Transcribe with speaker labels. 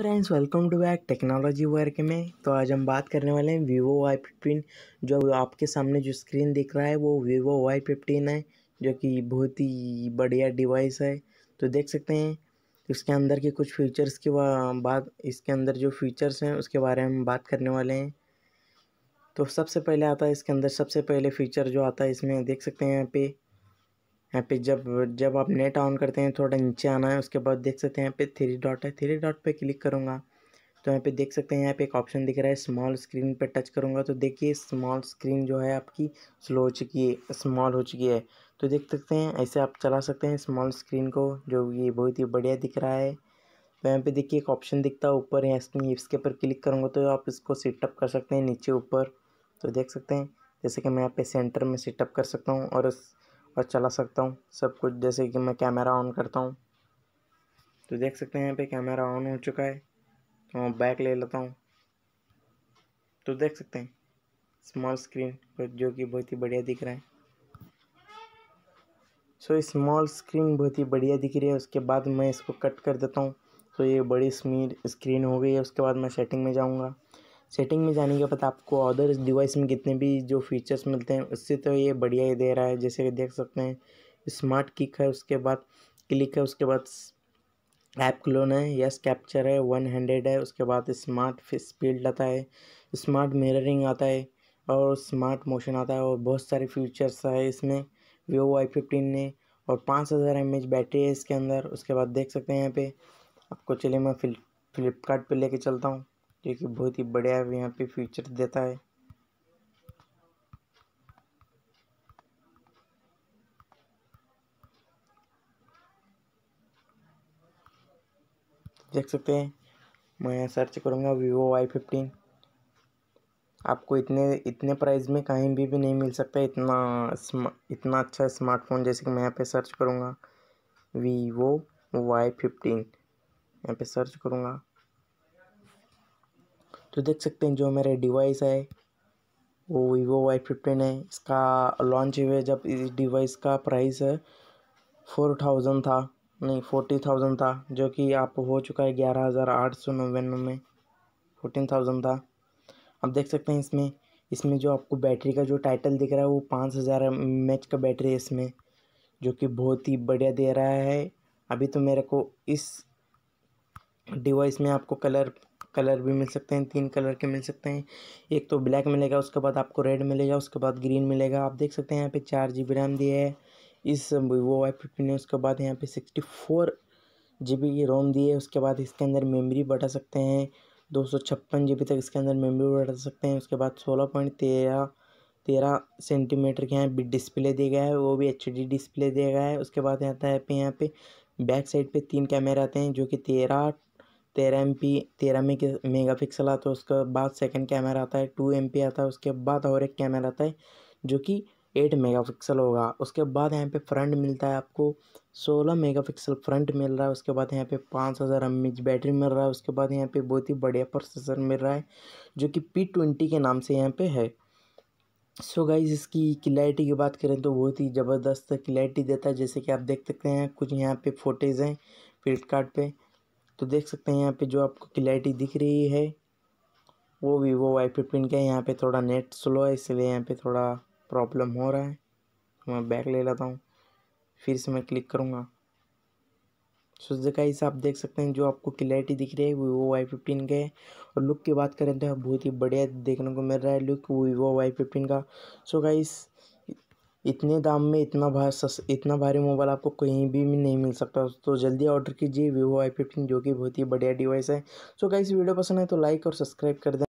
Speaker 1: friends welcome to back technology work में तो आज हम बात करने वाले हैं वीवो वाई फिफ्टीन जो आपके सामने जो स्क्रीन दिख रहा है वो वीवो वाई फिफ्टीन है जो कि बहुत ही बढ़िया डिवाइस है तो देख सकते हैं इसके अंदर के कुछ फीचर्स की बात इसके अंदर जो फीचर्स हैं उसके बारे में हम बात करने वाले हैं तो सबसे पहले आता है इसके अंदर सबसे पहले फीचर जो आता है इसमें देख सकते हैं यहाँ पे यहाँ पे जब जब आप नेट ऑन करते हैं थोड़ा नीचे आना है उसके बाद देख सकते हैं यहाँ पे थ्री डॉट है थ्री डॉट पे क्लिक करूँगा तो यहाँ पे देख सकते हैं यहाँ पे एक ऑप्शन दिख रहा है स्मॉल स्क्रीन पे टच करूँगा तो देखिए स्मॉल स्क्रीन जो है आपकी स्लो हो चुकी है स्मॉल हो चुकी है तो देख सकते हैं ऐसे आप चला सकते हैं स्मॉल स्क्रीन को जो ये बहुत ही बढ़िया दिख रहा है तो यहाँ पर देखिए एक ऑप्शन दिखता है ऊपर है इसके ऊपर क्लिक करूँगा तो आप इसको सेटअप कर सकते हैं नीचे ऊपर तो देख सकते हैं जैसे कि मैं यहाँ पे सेंटर में सेटअप कर सकता हूँ और और चला सकता हूँ सब कुछ जैसे कि मैं कैमरा ऑन करता हूँ तो देख सकते हैं यहाँ पे कैमरा ऑन हो चुका है तो मैं बैक ले लेता हूँ तो देख सकते हैं स्मॉल स्क्रीन जो कि बहुत ही बढ़िया दिख रहा है सो स्मॉल स्क्रीन बहुत ही बढ़िया दिख रही है उसके बाद मैं इसको कट कर देता हूँ तो ये बड़ी स्क्रीन हो गई है उसके बाद मैं सेटिंग में जाऊँगा सेटिंग में जाने के बाद आपको अदर डिवाइस में कितने भी जो फीचर्स मिलते हैं उससे तो ये बढ़िया ही दे रहा है जैसे कि देख सकते हैं स्मार्ट किक है उसके बाद क्लिक है उसके बाद ऐप क्लोन है यस कैप्चर है वन हंड्रेड है उसके बाद स्मार्ट स्पीड आता है स्मार्ट मिररिंग आता है और स्मार्ट मोशन आता है और बहुत सारे फीचर्स है इसमें वीवो वाई फिफ्टीन ने और पाँच हज़ार एम एच बैटरी है इसके अंदर उसके बाद देख सकते हैं यहाँ पे आपको चलिए मैं फ्लिपकार्ट पे लेके चलता हूँ जो कि बहुत ही बढ़िया यहाँ पे फीचर देता है देख सकते हैं मैं यहाँ सर्च करूँगा वीवो वाई फिफ्टीन आपको इतने इतने प्राइस में कहीं भी भी नहीं मिल सकता इतना इतना अच्छा स्मार्टफोन जैसे कि मैं यहाँ पे सर्च करूँगा वीवो वाई फिफ्टीन यहाँ पे सर्च करूँगा तो देख सकते हैं जो मेरा डिवाइस है वो वीवो वाई फिफ्टीन है इसका लॉन्च हुए जब इस डिवाइस का प्राइस है फोर थाउजेंड था नहीं फोर्टी थाउजेंड था जो कि आप हो चुका है ग्यारह हज़ार आठ सौ नवानवे में फोर्टीन थाउजेंड था आप देख सकते हैं इसमें इसमें जो आपको बैटरी का जो टाइटल दिख रहा है वो पाँच हज़ार एम एच का बैटरी है इसमें जो कि बहुत ही बढ़िया दे रहा है अभी तो मेरे को इस डिवाइस में आपको कलर कलर भी मिल सकते हैं तीन कलर के मिल सकते हैं एक तो ब्लैक मिलेगा उसके बाद आपको रेड मिलेगा उसके बाद ग्रीन मिलेगा आप देख सकते हैं यहाँ पे चार जी बी रैम दिया है इस वीवो वाई फिफ्टी ने उसके बाद यहाँ पे सिक्सटी फोर जी बी की रोम दी है उसके बाद इसके अंदर मेमोरी बढ़ा सकते हैं दो सौ छप्पन जी बी तक इसके अंदर मेमोरी बढ़ा सकते हैं उसके बाद सोलह पॉइंट तेरह तेरह सेंटीमीटर के यहाँ बिग डिस्प्ले दिया गया है वो भी एच डी डिस्प्ले दिया गया है उसके बाद आता है पे यहाँ पे बैक साइड पे तीन कैमरे आते हैं जो कि तेरह तेरह एम पी तेरह में मेगा पिक्सल आता है उसके बाद सेकेंड कैमरा आता है टू एम पी आता है उसके बाद और एक कैमरा आता है जो कि एट मेगा पिक्सल होगा उसके बाद यहाँ पे फ्रंट मिलता है आपको सोलह मेगा पिक्सल फ्रंट मिल रहा है उसके बाद यहाँ पे पाँच हज़ार एम एच बैटरी मिल रहा है उसके बाद यहाँ पे बहुत ही बढ़िया प्रोसेसर मिल रहा है जो कि पी ट्वेंटी के नाम से यहाँ पे है सो so गाइज इसकी क्लैरिटी की बात करें तो बहुत ही ज़बरदस्त क्लैरिटी देता है जैसे कि आप देख सकते हैं कुछ यहाँ पे फोटेज हैं फ्लिपकार्ट पे तो देख सकते हैं यहाँ पे जो आपको क्लैरिटी दिख रही है वो वीवो वाई फिफ्टीन का है यहाँ पे थोड़ा नेट स्लो है इसलिए यहाँ पे थोड़ा प्रॉब्लम हो रहा है तो मैं बैक ले लेता हूँ फिर से मैं क्लिक करूँगा सो जगह आप देख सकते हैं जो आपको क्लैरिटी दिख रही है वीवो वाई फिफ्टीन का और लुक की बात करें तो बहुत ही बढ़िया देखने को मिल रहा है लुक वीवो वाई फिफ्टीन का सो so गाइस इतने दाम में इतना भार सस इतना भारी मोबाइल आपको कहीं भी नहीं मिल सकता तो जल्दी ऑर्डर कीजिए वीवो आई फिफ्टीन जो कि बहुत ही बढ़िया डिवाइस है सो तो गाइस वीडियो पसंद है तो लाइक और सब्सक्राइब कर दें